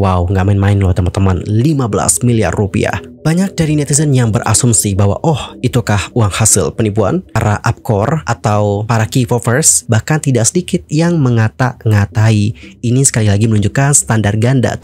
Wow, nggak main-main loh teman-teman, 15 miliar rupiah. Banyak dari netizen yang berasumsi bahwa oh, itukah uang hasil penipuan? Para upcore atau para keyfovers, bahkan tidak sedikit yang mengata-ngatai. Ini sekali lagi menunjukkan standar ganda.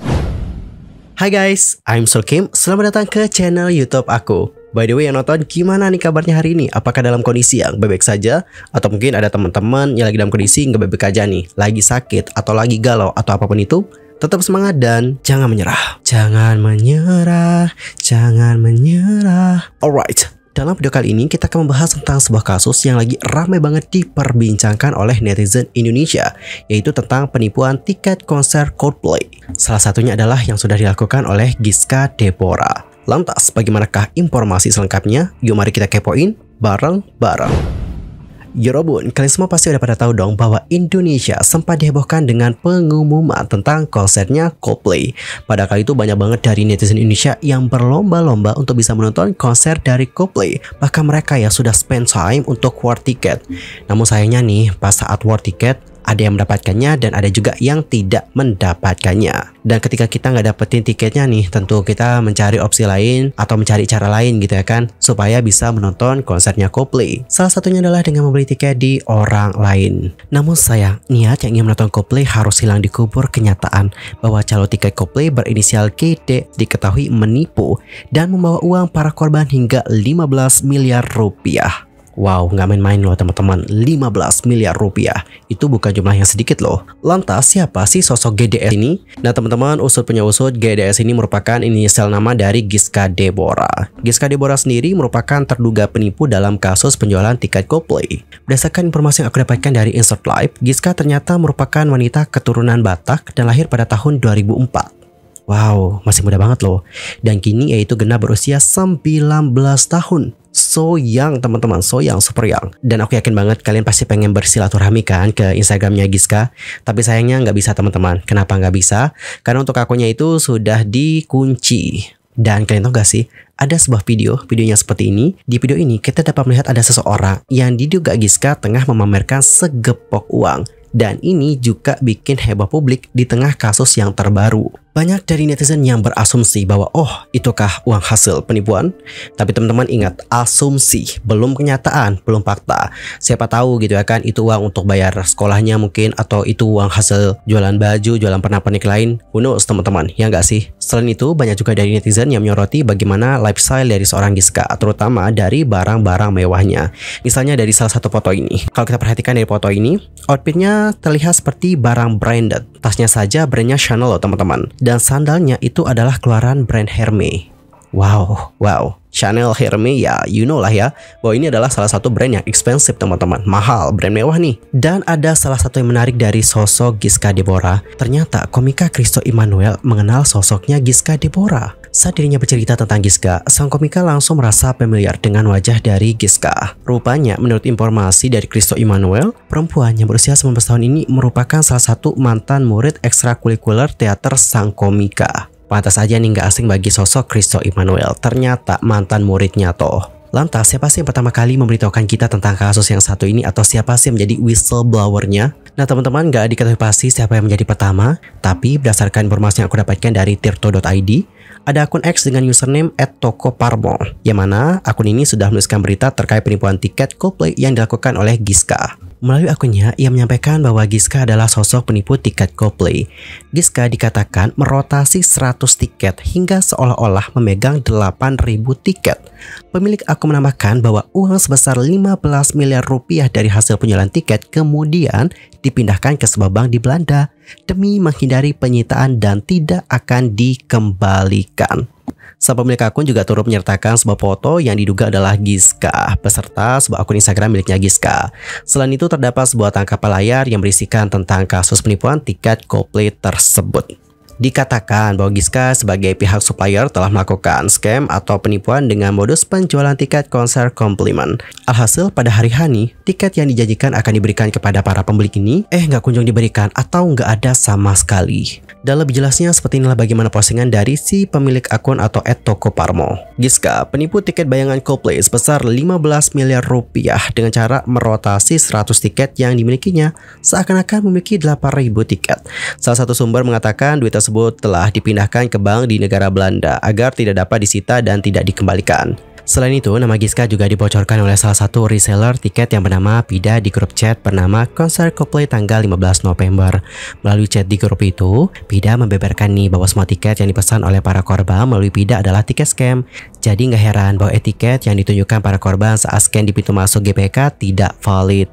Hai guys, I'm Sol Kim. Selamat datang ke channel YouTube aku. By the way yang nonton, gimana nih kabarnya hari ini? Apakah dalam kondisi yang baik-baik saja? Atau mungkin ada teman-teman yang lagi dalam kondisi nggak baik-baik aja nih, lagi sakit atau lagi galau atau apapun itu? tetap semangat dan jangan menyerah. Jangan menyerah, jangan menyerah. Alright, dalam video kali ini kita akan membahas tentang sebuah kasus yang lagi ramai banget diperbincangkan oleh netizen Indonesia, yaitu tentang penipuan tiket konser Coldplay. Salah satunya adalah yang sudah dilakukan oleh Giska Depora. Lantas, bagaimanakah informasi selengkapnya? Yuk mari kita kepoin bareng-bareng. Yorobun, kalian semua pasti udah pada tahu dong bahwa Indonesia sempat dihebohkan dengan pengumuman tentang konsernya Coldplay. Pada kali itu banyak banget dari netizen Indonesia yang berlomba-lomba untuk bisa menonton konser dari Coldplay. Bahkan mereka ya sudah spend time untuk war ticket. Namun sayangnya nih, pas saat war ticket, ada yang mendapatkannya dan ada juga yang tidak mendapatkannya dan ketika kita nggak dapetin tiketnya nih tentu kita mencari opsi lain atau mencari cara lain gitu ya kan supaya bisa menonton konsernya Coldplay salah satunya adalah dengan membeli tiket di orang lain namun sayang niat yang ingin menonton Coldplay harus hilang dikubur kenyataan bahwa calon tiket Coldplay berinisial KD diketahui menipu dan membawa uang para korban hingga 15 miliar rupiah Wow, nggak main-main loh teman-teman, 15 miliar rupiah. Itu bukan jumlah yang sedikit loh. Lantas siapa sih sosok GDS ini? Nah teman-teman, usut punya usut, GDS ini merupakan inisial nama dari Giska Deborah. Giska Deborah sendiri merupakan terduga penipu dalam kasus penjualan tiket GoPlay. Berdasarkan informasi yang aku dapatkan dari Insert Live, Giska ternyata merupakan wanita keturunan Batak dan lahir pada tahun 2004. Wow, masih muda banget loh. Dan kini yaitu genap berusia 19 tahun. So young teman-teman so young, super young. dan aku yakin banget kalian pasti pengen bersilaturahmi kan ke Instagramnya Giska tapi sayangnya nggak bisa teman-teman kenapa nggak bisa karena untuk akunnya itu sudah dikunci dan kalian tau gak sih ada sebuah video, videonya seperti ini. Di video ini kita dapat melihat ada seseorang yang diduga Giska tengah memamerkan segepok uang dan ini juga bikin heboh publik di tengah kasus yang terbaru. Banyak dari netizen yang berasumsi bahwa oh itukah uang hasil penipuan? Tapi teman-teman ingat asumsi belum kenyataan belum fakta. Siapa tahu gitu ya kan itu uang untuk bayar sekolahnya mungkin atau itu uang hasil jualan baju jualan pernak-pernik lain. Who knows teman-teman ya nggak sih? Selain itu banyak juga dari netizen yang menyoroti bagaimana lifestyle dari seorang Giska terutama dari barang-barang mewahnya. Misalnya dari salah satu foto ini. Kalau kita perhatikan dari foto ini outfitnya terlihat seperti barang branded Tasnya saja brandnya Chanel loh teman-teman. Dan sandalnya itu adalah keluaran brand Hermes. Wow, wow. Chanel, Hermes, ya you know lah ya bahwa ini adalah salah satu brand yang expensive teman-teman, mahal, brand mewah nih. Dan ada salah satu yang menarik dari sosok Giska Deborah Ternyata komika Kristo Immanuel mengenal sosoknya Giska Deborah saat dirinya bercerita tentang Giska, sang komika langsung merasa familiar dengan wajah dari Giska. Rupanya, menurut informasi dari Christo Immanuel, perempuan yang berusia 19 tahun ini merupakan salah satu mantan murid ekstrakurikuler teater sang komika. Pantas saja nih nggak asing bagi sosok Christo Immanuel, ternyata mantan muridnya toh. Lantas, siapa sih yang pertama kali memberitahukan kita tentang kasus yang satu ini atau siapa sih yang menjadi whistleblowernya? Nah teman-teman, gak diketahui pasti siapa yang menjadi pertama, tapi berdasarkan informasi yang aku dapatkan dari tirto.id, ada akun X dengan username @tokoparmo, yang mana akun ini sudah menuliskan berita terkait penipuan tiket Coldplay yang dilakukan oleh Giska. Melalui akunnya, ia menyampaikan bahwa Giska adalah sosok penipu tiket GoPlay. Giska dikatakan merotasi 100 tiket hingga seolah-olah memegang 8.000 tiket. Pemilik akun menambahkan bahwa uang sebesar 15 miliar rupiah dari hasil penjualan tiket kemudian dipindahkan ke sebuah bank di Belanda demi menghindari penyitaan dan tidak akan dikembalikan. Sang pemilik akun juga turut menyertakan sebuah foto yang diduga adalah Giska, beserta sebuah akun Instagram miliknya Giska. Selain itu terdapat sebuah tangkapan layar yang berisikan tentang kasus penipuan tiket Coldplay tersebut. Dikatakan bahwa Giska sebagai pihak supplier telah melakukan scam atau penipuan dengan modus penjualan tiket konser komplimen. Alhasil pada hari Hani, tiket yang dijanjikan akan diberikan kepada para pembeli ini, eh nggak kunjung diberikan atau nggak ada sama sekali. Dan lebih jelasnya seperti inilah bagaimana postingan dari si pemilik akun atau at Toko Parmo. Giska, penipu tiket bayangan Coldplay sebesar 15 miliar rupiah dengan cara merotasi 100 tiket yang dimilikinya seakan-akan memiliki 8.000 tiket. Salah satu sumber mengatakan duit tersebut telah dipindahkan ke bank di negara Belanda agar tidak dapat disita dan tidak dikembalikan. Selain itu, nama Giska juga dibocorkan oleh salah satu reseller tiket yang bernama Pida di grup chat bernama Konser Coldplay tanggal 15 November. Melalui chat di grup itu, Pida membeberkan nih bahwa semua tiket yang dipesan oleh para korban melalui Pida adalah tiket scam. Jadi nggak heran bahwa etiket yang ditunjukkan para korban saat scan di pintu masuk GPK tidak valid.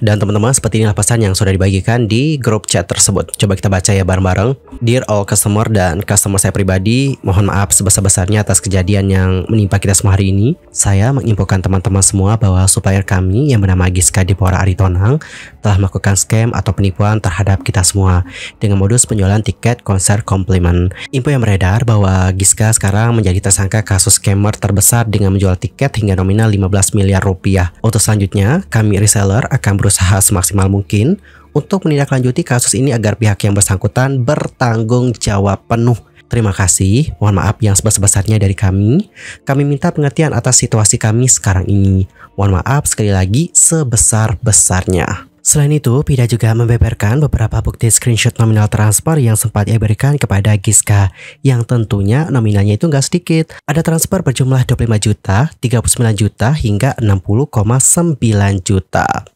Dan teman-teman seperti inilah pesan yang sudah dibagikan di grup chat tersebut. Coba kita baca ya bareng-bareng. Dear all customer dan customer saya pribadi, mohon maaf sebesar-besarnya atas kejadian yang menimpa kita semua hari ini. Saya menginfokan teman-teman semua bahwa supplier kami yang bernama Giska Dipora Aritonang telah melakukan scam atau penipuan terhadap kita semua dengan modus penjualan tiket konser komplimen. Info yang beredar bahwa Giska sekarang menjadi tersangka kasus scammer terbesar dengan menjual tiket hingga nominal 15 miliar rupiah. Untuk selanjutnya, kami reseller akan berusaha berusaha semaksimal mungkin untuk menindaklanjuti kasus ini agar pihak yang bersangkutan bertanggung jawab penuh. Terima kasih, mohon maaf yang sebesar-besarnya dari kami. Kami minta pengertian atas situasi kami sekarang ini. Mohon maaf sekali lagi sebesar-besarnya. Selain itu, Pida juga membeberkan beberapa bukti screenshot nominal transfer yang sempat ia berikan kepada Giska, yang tentunya nominalnya itu nggak sedikit. Ada transfer berjumlah 25 juta, 39 juta, hingga 60,9 juta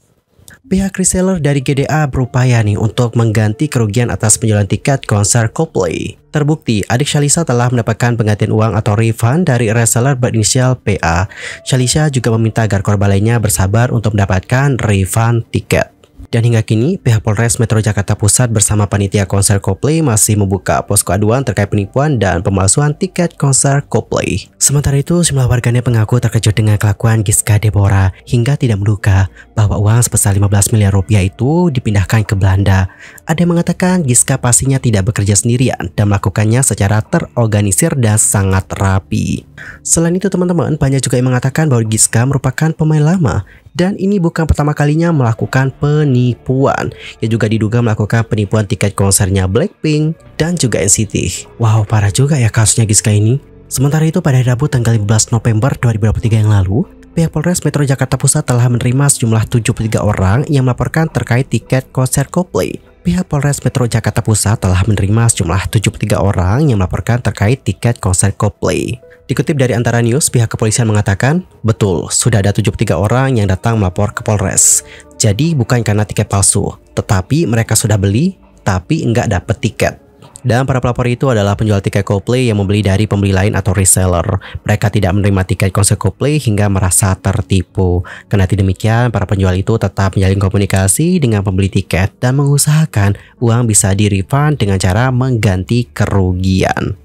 pihak reseller dari GDA berupaya nih untuk mengganti kerugian atas penjualan tiket konser Coldplay. Terbukti, adik Shalisa telah mendapatkan penggantian uang atau refund dari reseller berinisial PA. Shalisa juga meminta agar korban lainnya bersabar untuk mendapatkan refund tiket. Dan hingga kini, pihak Polres Metro Jakarta Pusat bersama panitia konser Coldplay masih membuka posko aduan terkait penipuan dan pemalsuan tiket konser Coldplay. Sementara itu, sejumlah warganya mengaku terkejut dengan kelakuan Giska Debora hingga tidak menduga bahwa uang sebesar 15 miliar rupiah itu dipindahkan ke Belanda. Ada yang mengatakan Giska pastinya tidak bekerja sendirian dan melakukannya secara terorganisir dan sangat rapi. Selain itu, teman-teman, banyak juga yang mengatakan bahwa Giska merupakan pemain lama dan ini bukan pertama kalinya melakukan penipuan. Ia juga diduga melakukan penipuan tiket konsernya Blackpink dan juga NCT. Wow, parah juga ya kasusnya Giska ini. Sementara itu pada Rabu tanggal 15 November 2023 yang lalu, pihak Polres Metro Jakarta Pusat telah menerima sejumlah 73 orang yang melaporkan terkait tiket konser Coldplay. Pihak Polres Metro Jakarta Pusat telah menerima sejumlah 73 orang yang melaporkan terkait tiket konser Coldplay. Dikutip dari Antara News, pihak kepolisian mengatakan, betul, sudah ada 73 orang yang datang melapor ke Polres. Jadi bukan karena tiket palsu, tetapi mereka sudah beli, tapi nggak dapet tiket. Dan para pelapor itu adalah penjual tiket Coldplay yang membeli dari pembeli lain atau reseller. Mereka tidak menerima tiket konser Coldplay hingga merasa tertipu. Karena tidak demikian, para penjual itu tetap menjalin komunikasi dengan pembeli tiket dan mengusahakan uang bisa direfund dengan cara mengganti kerugian.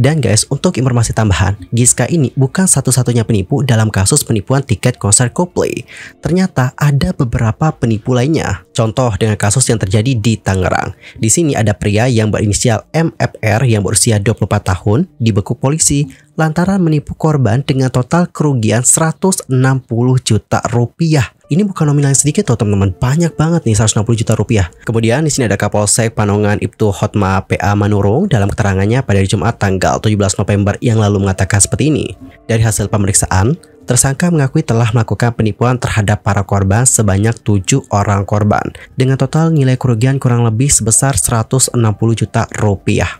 Dan guys, untuk informasi tambahan, Giska ini bukan satu-satunya penipu dalam kasus penipuan tiket konser Coldplay. Ternyata ada beberapa penipu lainnya. Contoh dengan kasus yang terjadi di Tangerang. Di sini ada pria yang berinisial MFR yang berusia 24 tahun dibekuk polisi lantaran menipu korban dengan total kerugian 160 juta rupiah. Ini bukan nominal yang sedikit loh teman-teman, banyak banget nih 160 juta rupiah. Kemudian di sini ada Kapolsek Panongan Ibtu Hotma PA Manurung dalam keterangannya pada hari Jumat tanggal 17 November yang lalu mengatakan seperti ini. Dari hasil pemeriksaan, Tersangka mengakui telah melakukan penipuan terhadap para korban sebanyak tujuh orang korban dengan total nilai kerugian kurang lebih sebesar 160 juta rupiah.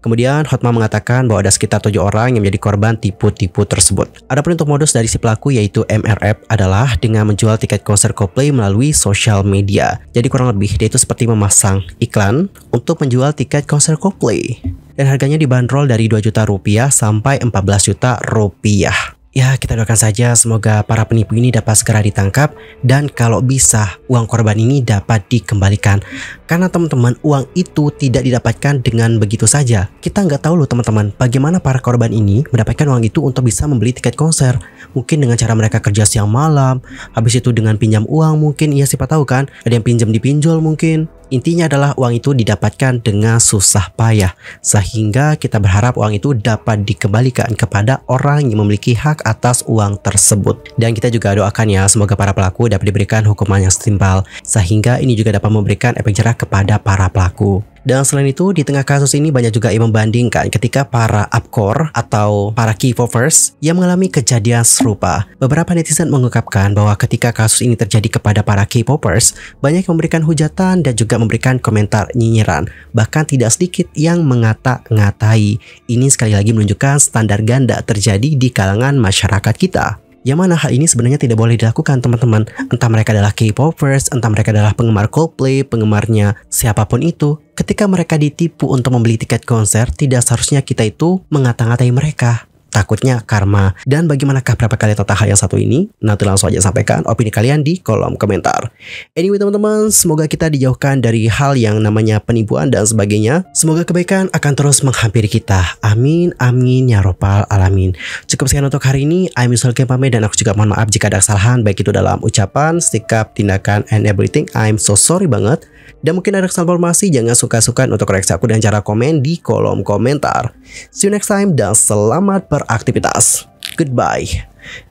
Kemudian Hotma mengatakan bahwa ada sekitar tujuh orang yang menjadi korban tipu-tipu tersebut. Adapun untuk modus dari si pelaku yaitu MRF adalah dengan menjual tiket konser Coldplay melalui sosial media. Jadi kurang lebih dia itu seperti memasang iklan untuk menjual tiket konser Coldplay dan harganya dibanderol dari 2 juta rupiah sampai 14 juta rupiah. Ya kita doakan saja semoga para penipu ini dapat segera ditangkap dan kalau bisa uang korban ini dapat dikembalikan karena teman-teman uang itu tidak didapatkan dengan begitu saja kita nggak tahu loh teman-teman bagaimana para korban ini mendapatkan uang itu untuk bisa membeli tiket konser mungkin dengan cara mereka kerja siang malam habis itu dengan pinjam uang mungkin ya siapa tahu kan ada yang pinjam dipinjol mungkin Intinya adalah uang itu didapatkan dengan susah payah, sehingga kita berharap uang itu dapat dikembalikan kepada orang yang memiliki hak atas uang tersebut. Dan kita juga doakan ya, semoga para pelaku dapat diberikan hukuman yang setimpal, sehingga ini juga dapat memberikan efek jerah kepada para pelaku. Dan selain itu, di tengah kasus ini banyak juga yang membandingkan ketika para upcor atau para k yang mengalami kejadian serupa. Beberapa netizen mengungkapkan bahwa ketika kasus ini terjadi kepada para k banyak yang memberikan hujatan dan juga memberikan komentar nyinyiran. Bahkan tidak sedikit yang mengata-ngatai. Ini sekali lagi menunjukkan standar ganda terjadi di kalangan masyarakat kita. Yang mana hal ini sebenarnya tidak boleh dilakukan teman-teman. Entah mereka adalah K-popers, entah mereka adalah penggemar Coldplay, penggemarnya siapapun itu. Ketika mereka ditipu untuk membeli tiket konser, tidak seharusnya kita itu mengata-ngatai mereka takutnya karma. Dan bagaimanakah berapa kali tentang hal yang satu ini? Nanti langsung aja sampaikan opini kalian di kolom komentar. Anyway teman-teman, semoga kita dijauhkan dari hal yang namanya penipuan dan sebagainya. Semoga kebaikan akan terus menghampiri kita. Amin, amin, ya robbal alamin. Cukup sekian untuk hari ini. I'm Yusuf pamit dan aku juga mohon maaf jika ada kesalahan baik itu dalam ucapan, sikap, tindakan, and everything. I'm so sorry banget. Dan mungkin ada kesan informasi jangan suka-suka untuk koreksi aku dan cara komen di kolom komentar. See you next time dan selamat beraktivitas. Goodbye.